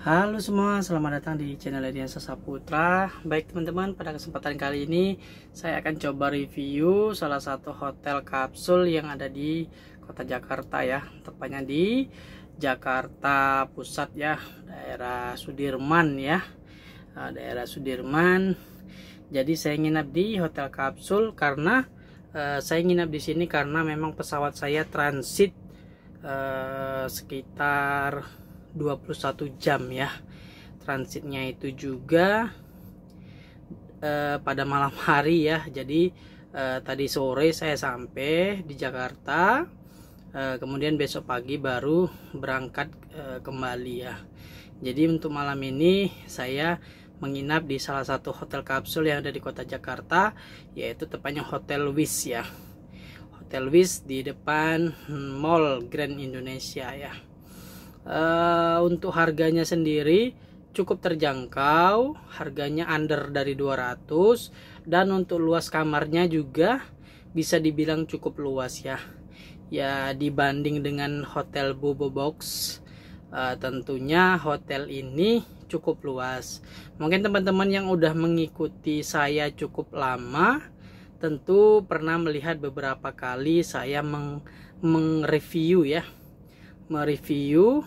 Halo semua, selamat datang di channel Ediansa Saputra Baik teman-teman, pada kesempatan kali ini Saya akan coba review salah satu hotel kapsul yang ada di kota Jakarta ya Tepatnya di Jakarta Pusat ya, daerah Sudirman ya eh, Daerah Sudirman Jadi saya nginap di hotel kapsul karena uh, Saya nginap di sini karena memang pesawat saya transit uh, Sekitar 21 jam ya transitnya itu juga eh, pada malam hari ya jadi eh, tadi sore saya sampai di Jakarta eh, kemudian besok pagi baru berangkat eh, kembali ya jadi untuk malam ini saya menginap di salah satu hotel kapsul yang ada di kota Jakarta yaitu tepatnya Hotel Wis ya Hotel Wis di depan Mall Grand Indonesia ya uh, untuk harganya sendiri cukup terjangkau harganya under dari 200 dan untuk luas kamarnya juga bisa dibilang cukup luas ya ya dibanding dengan hotel Bobo Box uh, tentunya hotel ini cukup luas mungkin teman-teman yang udah mengikuti saya cukup lama tentu pernah melihat beberapa kali saya meng mengreview ya mereview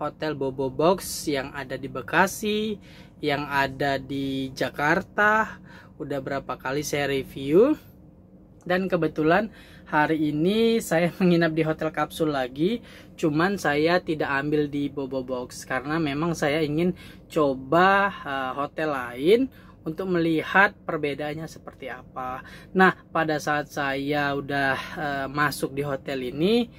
Hotel Bobo Box yang ada di Bekasi, yang ada di Jakarta. Udah berapa kali saya review. Dan kebetulan hari ini saya menginap di Hotel Kapsul lagi, cuman saya tidak ambil di Bobo Box karena memang saya ingin coba eh, hotel lain untuk melihat perbedaannya seperti apa. Nah, pada saat saya udah uh, masuk di hotel ini,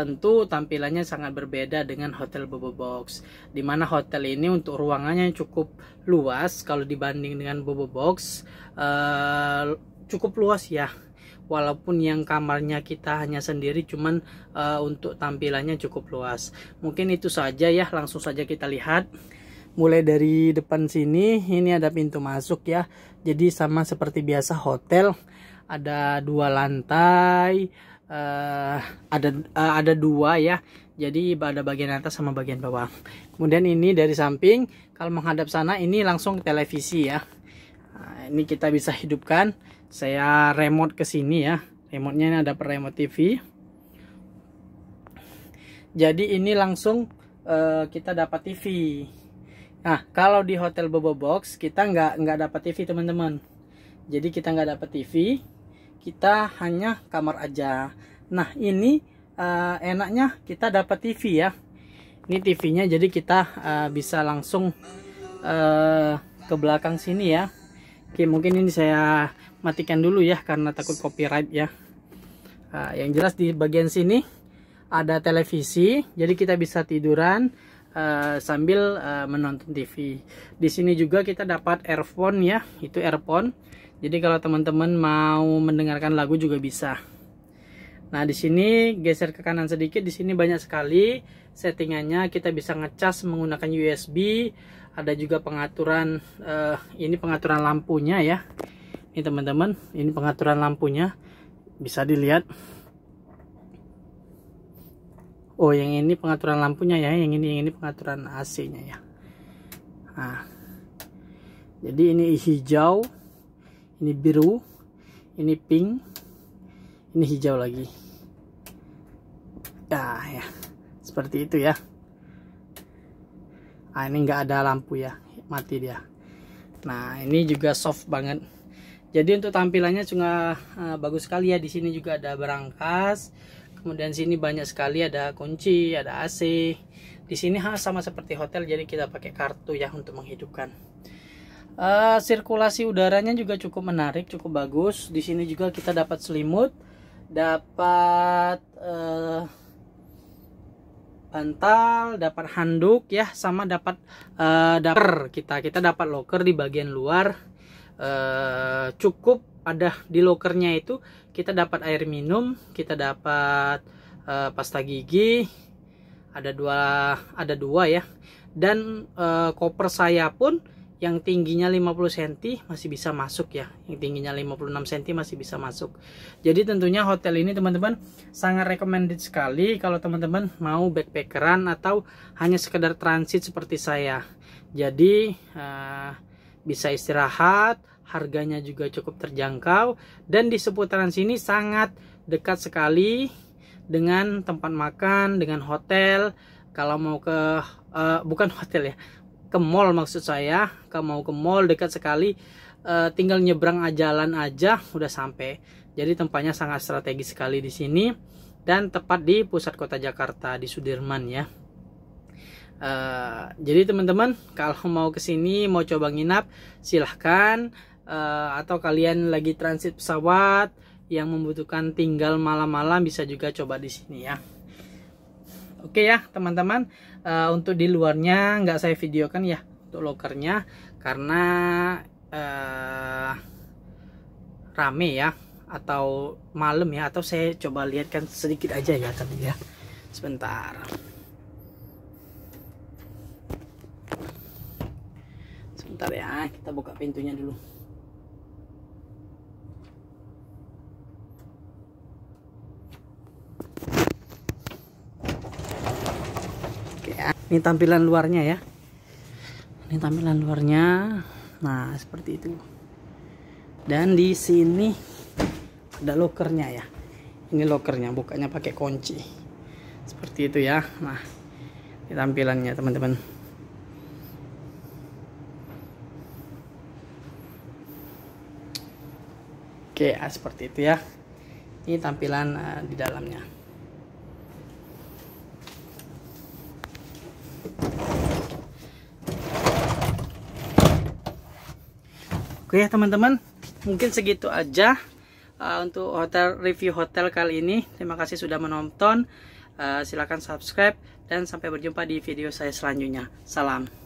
tentu tampilannya sangat berbeda dengan Hotel Bobo Box. dimana hotel ini untuk ruangannya cukup luas kalau dibanding dengan Bobo Box uh, cukup luas ya. Walaupun yang kamarnya kita hanya sendiri cuman uh, untuk tampilannya cukup luas. Mungkin itu saja ya, langsung saja kita lihat mulai dari depan sini ini ada pintu masuk ya jadi sama seperti biasa hotel ada dua lantai Eh, ada uh, ada dua ya jadi pada bagian atas sama bagian bawah kemudian ini dari samping kalau menghadap sana ini langsung ke televisi ya nah, ini kita bisa hidupkan saya remote ke sini ya remote-nya ini ada per remote TV jadi ini langsung uh, kita dapat TV Nah, kalau di hotel Bobo Box kita nggak nggak dapat TV teman-teman. Jadi kita nggak dapat TV kita hanya kamar aja nah ini uh, enaknya kita dapat TV ya ini TV-nya jadi kita uh, bisa langsung uh, ke belakang sini ya Oke mungkin ini saya matikan dulu ya karena takut copyright ya uh, yang jelas di bagian sini ada televisi jadi kita bisa tiduran uh, sambil uh, menonton TV. Di sini juga kita dapat earphone ya, itu earphone. Jadi kalau teman-teman mau mendengarkan lagu juga bisa. Nah, di sini geser ke kanan sedikit, di sini banyak sekali settingannya. Kita bisa ngecas menggunakan USB, ada juga pengaturan uh, ini pengaturan lampunya ya. Ini teman-teman, ini pengaturan lampunya. Bisa dilihat oh yang ini pengaturan lampunya ya yang ini yang ini pengaturan AC nya ya nah jadi ini hijau ini biru ini pink ini hijau lagi nah, ya seperti itu ya nah ini nggak ada lampu ya mati dia nah ini juga soft banget jadi untuk tampilannya cuma uh, bagus sekali ya di sini juga ada berangkas kemudian sini banyak sekali ada kunci ada AC di sini sama seperti hotel jadi kita pakai kartu ya untuk menghidupkan uh, sirkulasi udaranya juga cukup menarik cukup bagus di sini juga kita dapat selimut dapat uh, bantal, dapat handuk ya, sama dapat uh, kita kita dapat locker di bagian luar uh, cukup ada di lokernya itu kita dapat air minum kita dapat uh, pasta gigi ada dua ada dua ya dan uh, koper saya pun yang tingginya 50 cm masih bisa masuk ya yang tingginya 56 cm masih bisa masuk jadi tentunya hotel ini teman-teman sangat recommended sekali kalau teman-teman mau backpackeran atau hanya sekedar transit seperti saya jadi uh, bisa istirahat, harganya juga cukup terjangkau dan di seputaran sini sangat dekat sekali dengan tempat makan, dengan hotel. Kalau mau ke uh, bukan hotel ya, ke mall maksud saya, kalau mau ke mall dekat sekali uh, tinggal nyebrang jalan aja udah sampai. Jadi tempatnya sangat strategis sekali di sini dan tepat di pusat kota Jakarta di Sudirman ya. Uh, jadi teman-teman kalau mau kesini mau coba nginap silahkan uh, atau kalian lagi transit pesawat yang membutuhkan tinggal malam-malam bisa juga coba di sini ya. Oke ya teman-teman uh, untuk di luarnya nggak saya videokan ya untuk lokernya karena uh, rame ya atau malam ya atau saya coba lihatkan sedikit aja ya tadi ya sebentar. Bentar ya, kita buka pintunya dulu. Oke, ah, ini tampilan luarnya ya. Ini tampilan luarnya. Nah, seperti itu. Dan di sini ada lokernya ya. Ini lokernya, bukanya pakai kunci. Seperti itu ya. Nah, ini tampilannya teman-teman. Oke, ah, seperti itu ya. Ini tampilan uh, di dalamnya. Oke, ya teman-teman, mungkin segitu aja uh, untuk hotel review hotel kali ini. Terima kasih sudah menonton. Uh, silakan subscribe dan sampai berjumpa di video saya selanjutnya. Salam.